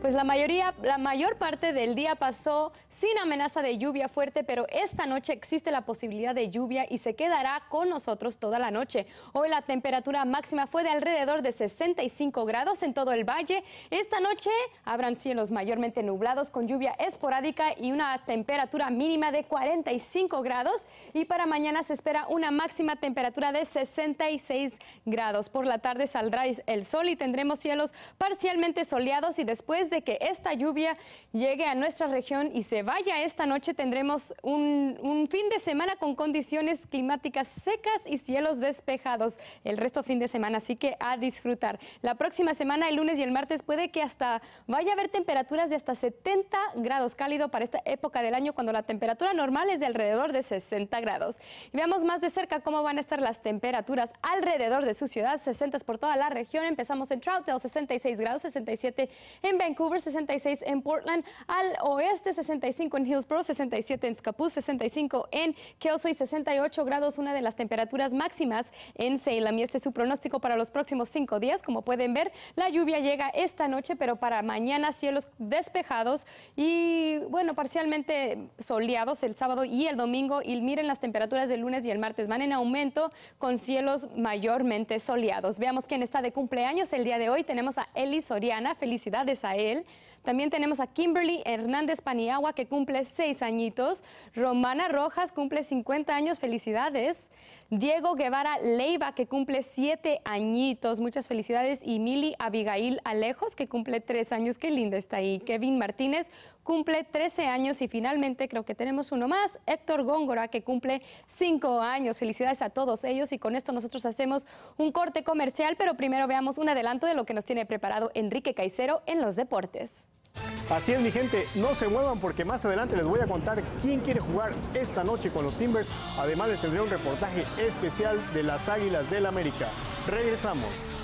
Pues la mayoría, la mayor parte del día pasó sin amenaza de lluvia fuerte, pero esta noche existe la posibilidad de lluvia y se quedará con nosotros toda la noche. Hoy la temperatura máxima fue de alrededor de 65 grados en todo el valle. Esta noche habrán cielos mayormente nublados con lluvia esporádica y una temperatura mínima de 45 grados. Y para mañana se espera una máxima temperatura de 66 grados. Por la tarde saldrá el sol y tendremos cielos parcialmente soleados y después de que esta lluvia llegue a nuestra región y se vaya esta noche, tendremos un, fin de semana con condiciones climáticas secas y cielos despejados el resto fin de semana, así que a disfrutar. La próxima semana, el lunes y el martes, puede que hasta vaya a haber temperaturas de hasta 70 grados cálido para esta época del año cuando la temperatura normal es de alrededor de 60 grados. veamos más de cerca cómo van a estar las temperaturas alrededor de su ciudad, 60 por toda la región. Empezamos en Troutdale, 66 grados, 67 en Vancouver. 66 en Portland, al oeste 65 en Hillsborough, 67 en Scappoose, 65 en Kelso y 68 grados, una de las temperaturas máximas en Salem. Y este es su pronóstico para los próximos cinco días. Como pueden ver, la lluvia llega esta noche, pero para mañana cielos despejados y, bueno, parcialmente soleados el sábado y el domingo. Y miren las temperaturas del lunes y el martes van en aumento con cielos mayormente soleados. Veamos quién está de cumpleaños el día de hoy. Tenemos a Eli Soriana. Felicidades a él. También tenemos a Kimberly Hernández Paniagua, que cumple seis añitos. Romana Rojas cumple 50 años, felicidades. Diego Guevara Leiva, que cumple siete añitos, muchas felicidades. Y Mili Abigail Alejos, que cumple tres años, qué linda está ahí. Kevin Martínez cumple 13 años. Y finalmente, creo que tenemos uno más, Héctor Góngora, que cumple cinco años. Felicidades a todos ellos. Y con esto nosotros hacemos un corte comercial, pero primero veamos un adelanto de lo que nos tiene preparado Enrique Caicero en los deportes. Así es mi gente, no se muevan porque más adelante les voy a contar quién quiere jugar esta noche con los Timbers. Además les tendré un reportaje especial de las Águilas del América. Regresamos.